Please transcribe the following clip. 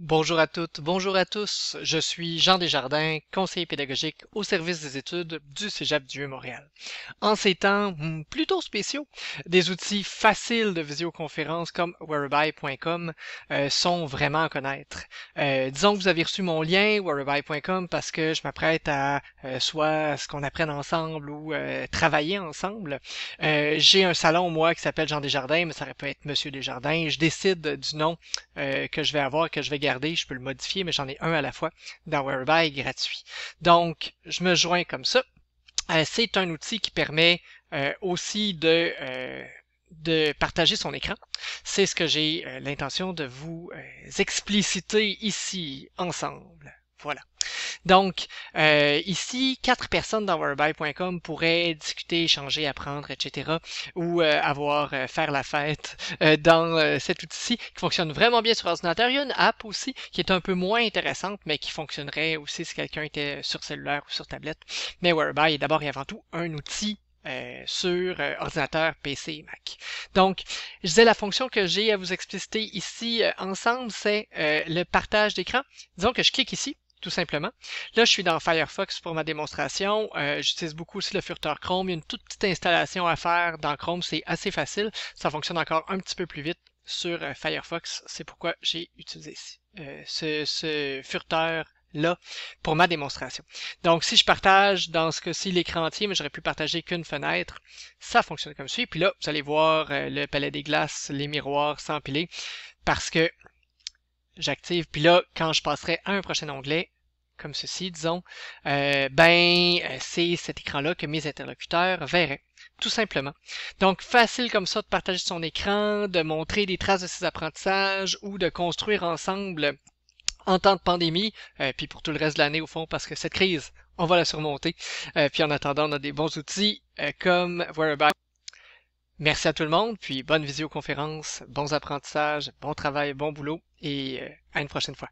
Bonjour à toutes, bonjour à tous. Je suis Jean Desjardins, conseiller pédagogique au service des études du Cégep du montréal En ces temps hmm, plutôt spéciaux, des outils faciles de visioconférence comme whereby.com euh, sont vraiment à connaître. Euh, disons que vous avez reçu mon lien whereby.com parce que je m'apprête à euh, soit ce qu'on apprenne ensemble ou travailler ensemble. J'ai un salon moi qui s'appelle Jean Desjardins, mais ça peut être Monsieur Desjardins. Je décide du nom que je vais avoir, que je vais garder je peux le modifier, mais j'en ai un à la fois dans Whereby gratuit. Donc, je me joins comme ça. Euh, c'est un outil qui permet euh, aussi de, euh, de, partager son écran. C'est ce que j'ai l'intention de vous expliciter ici ensemble. Voilà. Donc, euh, ici, quatre personnes dans Whereby.com pourraient discuter, échanger, apprendre, etc. ou euh, avoir, euh, faire la fête dans cet outil-ci qui fonctionne vraiment bien sur ordinateur. Il y a une app aussi qui est un peu moins intéressante, mais qui fonctionnerait aussi si quelqu'un était sur cellulaire ou sur tablette. Mais Whereby est d'abord et avant tout un outil sur ordinateur, PC et Mac. Donc, je disais la fonction que j'ai à vous expliciter ici ensemble, c'est le partage d'écran. Disons que je clique ici tout simplement. Là, je suis dans Firefox pour ma démonstration. Euh, J'utilise beaucoup aussi le furteur Chrome. Il y a une toute petite installation à faire dans Chrome. C'est assez facile. Ça fonctionne encore un petit peu plus vite sur euh, Firefox. C'est pourquoi j'ai utilisé euh, ce, ce furteur là pour ma démonstration. Donc si je partage dans ce cas-ci l'écran entier, mais j'aurais pu partager qu'une fenêtre, ça fonctionne comme suit. Puis là, vous allez voir euh, le palais des glaces, les miroirs s'empiler parce que j'active. Puis là, quand je passerai à un prochain onglet, comme ceci, disons, euh, ben, euh, c'est cet écran-là que mes interlocuteurs verraient, tout simplement. Donc, facile comme ça de partager son écran, de montrer des traces de ses apprentissages ou de construire ensemble en temps de pandémie, euh, puis pour tout le reste de l'année au fond, parce que cette crise, on va la surmonter. puis en attendant, on a des bons outils comme Whereabouts. Merci à tout le monde, puis bonne visioconférence, bons apprentissages, bon travail, bon boulot, et euh, à une prochaine fois.